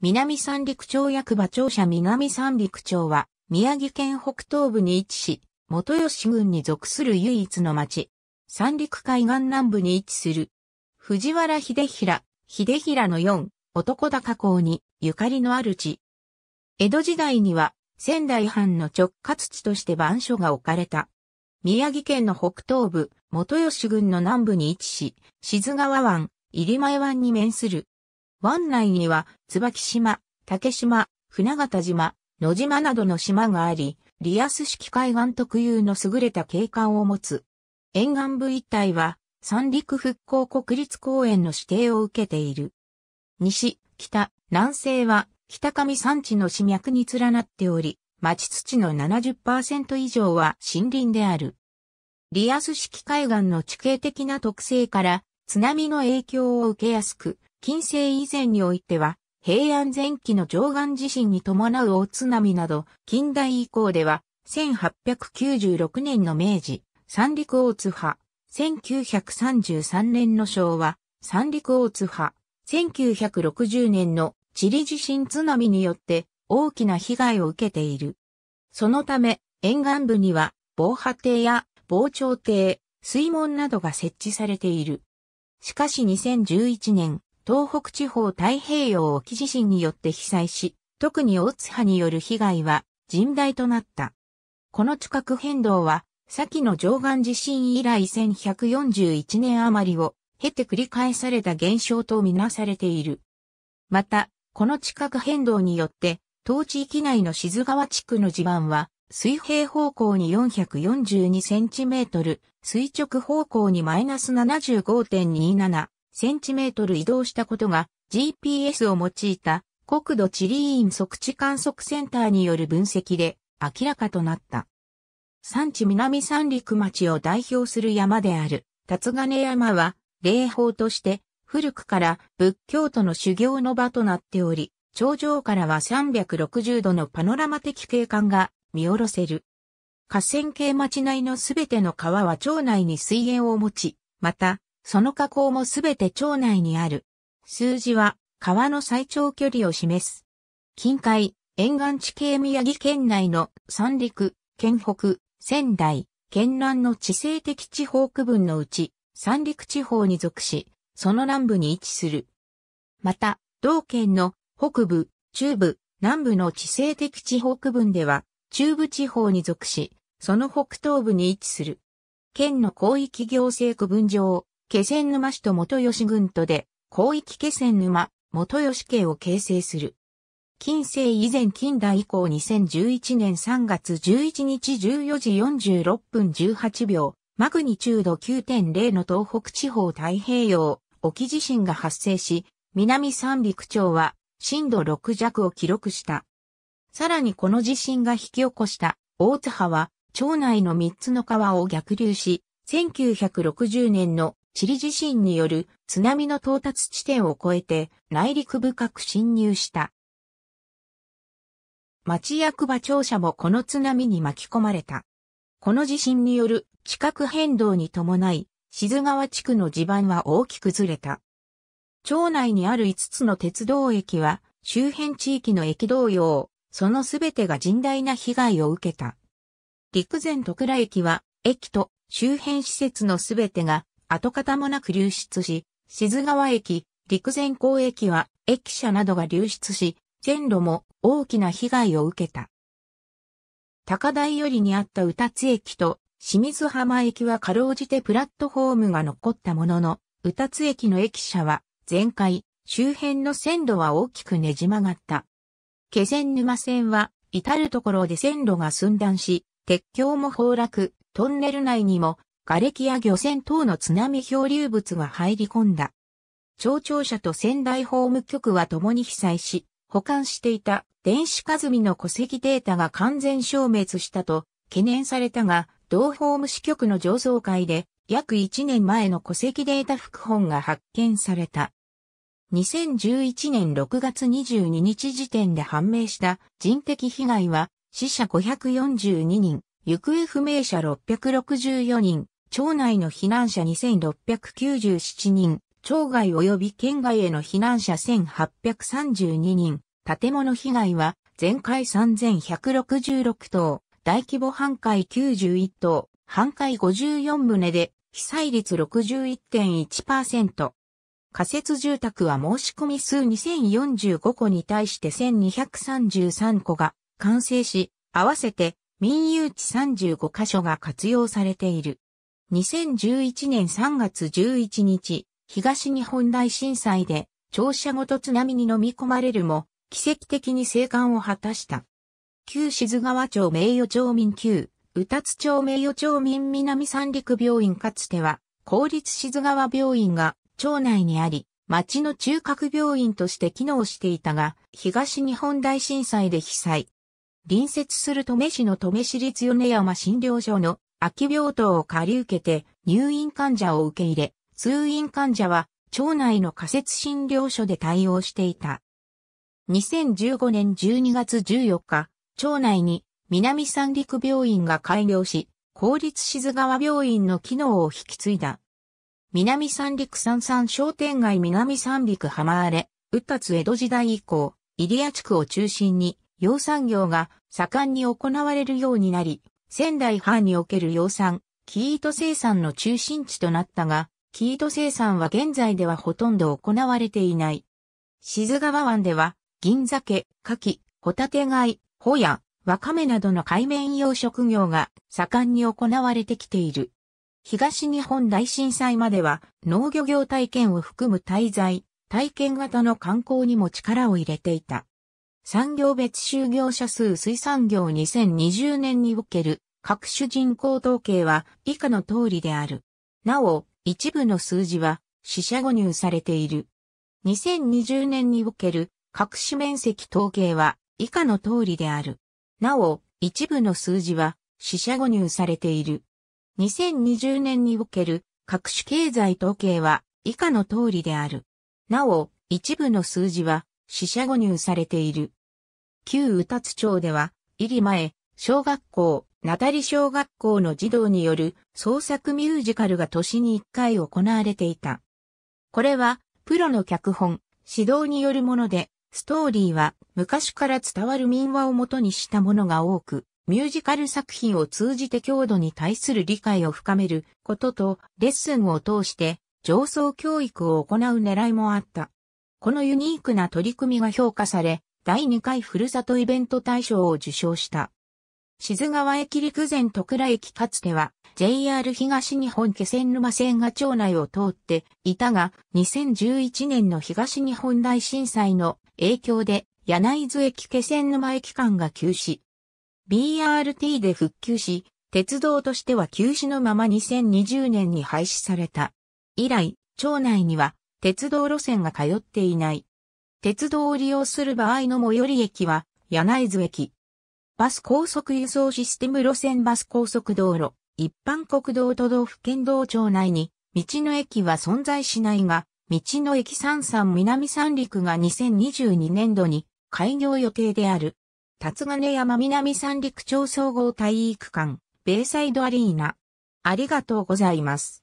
南三陸町役場庁舎南三陸町は、宮城県北東部に位置し、元吉郡に属する唯一の町。三陸海岸南部に位置する。藤原秀平、秀平の4、男高校に、ゆかりのある地。江戸時代には、仙台藩の直轄地として番所が置かれた。宮城県の北東部、元吉郡の南部に位置し、静川湾、入前湾に面する。湾内には、椿島、竹島、船形島、野島などの島があり、リアス式海岸特有の優れた景観を持つ。沿岸部一帯は、三陸復興国立公園の指定を受けている。西、北、南西は、北上山地の市脈に連なっており、町土の70%以上は森林である。リアス式海岸の地形的な特性から、津波の影響を受けやすく、近世以前においては、平安前期の上岸地震に伴う大津波など、近代以降では、1896年の明治、三陸大津波、1933年の昭和、三陸大津波、1960年の地理地震津波によって大きな被害を受けている。そのため、沿岸部には防波堤や防潮堤、水門などが設置されている。しかし2011年、東北地方太平洋沖地震によって被災し、特に大津波による被害は甚大となった。この地殻変動は、先の上岸地震以来1141年余りを経て繰り返された現象とみなされている。また、この地殻変動によって、当地域内の静川地区の地盤は、水平方向に 442cm、垂直方向にマイナス75.27、センチメートル移動したことが GPS を用いた国土地理院測地観測センターによる分析で明らかとなった。産地南三陸町を代表する山である、辰金山は、霊峰として、古くから仏教徒の修行の場となっており、頂上からは360度のパノラマ的景観が見下ろせる。河川系町内のすべての川は町内に水源を持ち、また、その河口もすべて町内にある。数字は川の最長距離を示す。近海、沿岸地形宮城県内の三陸、県北、仙台、県南の地政的地方区分のうち、三陸地方に属し、その南部に位置する。また、同県の北部、中部、南部の地政的地方区分では、中部地方に属し、その北東部に位置する。県の広域行政区分上、気仙沼市と元吉郡とで、広域気仙沼、元吉家を形成する。近世以前近代以降2011年3月11日14時46分18秒、マグニチュード9.0の東北地方太平洋沖地震が発生し、南三陸町は震度6弱を記録した。さらにこの地震が引き起こした大津波は町内の3つの川を逆流し、1960年のチリ地震による津波の到達地点を越えて内陸深く侵入した。町役場庁舎もこの津波に巻き込まれた。この地震による地殻変動に伴い、静川地区の地盤は大きくずれた。町内にある5つの鉄道駅は周辺地域の駅同様、そのすべてが甚大な被害を受けた。陸前徳良駅は駅と周辺施設のすべてが跡形もなく流出し、静川駅、陸前港駅は駅舎などが流出し、線路も大きな被害を受けた。高台よりにあった宇達駅と清水浜駅はかろうじてプラットフォームが残ったものの、宇達駅の駅舎は全壊、周辺の線路は大きくねじ曲がった。気仙沼線は至るところで線路が寸断し、鉄橋も崩落、トンネル内にも瓦礫や漁船等の津波漂流物が入り込んだ。町庁舎と仙台法務局は共に被災し、保管していた電子化済みの戸籍データが完全消滅したと懸念されたが、同法務支局の上層会で約1年前の戸籍データ副本が発見された。2011年6月22日時点で判明した人的被害は死者542人、行方不明者664人、町内の避難者2697人、町外及び県外への避難者1832人、建物被害は全壊3166棟、大規模半壊91棟、半壊54棟で被災率61.1%。仮設住宅は申し込み数2045戸に対して1233戸が完成し、合わせて民有地35カ所が活用されている。2011年3月11日、東日本大震災で、庁舎ごと津波に飲み込まれるも、奇跡的に生還を果たした。旧静川町名誉町民旧、宇達町名誉町民南三陸病院かつては、公立静川病院が町内にあり、町の中核病院として機能していたが、東日本大震災で被災。隣接する富市の富市立米山診療所の空き病棟を借り受けて入院患者を受け入れ、通院患者は町内の仮設診療所で対応していた。2015年12月14日、町内に南三陸病院が開業し、公立静川病院の機能を引き継いだ。南三陸三三商店街南三陸浜荒れ、うったつ江戸時代以降、入谷地区を中心に、養産業が盛んに行われるようになり、仙台藩における養蚕、ー糸生産の中心地となったが、ー糸生産は現在ではほとんど行われていない。静川湾では、銀鮭、牡蠣、ホタテ貝、ホヤ、ワカメなどの海面養殖業が盛んに行われてきている。東日本大震災までは農業業体験を含む滞在、体験型の観光にも力を入れていた。産業別就業者数水産業2020年における各種人口統計は以下の通りである。なお、一部の数字は死者誤入されている。2020年における各種面積統計は以下の通りである。なお、一部の数字は死者誤入されている。2020年における各種経済統計は以下の通りである。なお、一部の数字は死者誤入されている。旧宇達町では、入前、小学校、なたり小学校の児童による創作ミュージカルが年に1回行われていた。これは、プロの脚本、指導によるもので、ストーリーは昔から伝わる民話をもとにしたものが多く、ミュージカル作品を通じて郷土に対する理解を深めることと、レッスンを通して上層教育を行う狙いもあった。このユニークな取り組みが評価され、第2回ふるさとイベント大賞を受賞した。静川駅陸前徳良駅かつては JR 東日本気仙沼線が町内を通っていたが2011年の東日本大震災の影響で柳津駅気仙沼駅間が休止。BRT で復旧し、鉄道としては休止のまま2020年に廃止された。以来、町内には鉄道路線が通っていない。鉄道を利用する場合の最寄り駅は、柳津駅。バス高速輸送システム路線バス高速道路、一般国道都道府県道庁内に、道の駅は存在しないが、道の駅三三南三陸が2022年度に開業予定である。辰金山南三陸町総合体育館、ベイサイドアリーナ。ありがとうございます。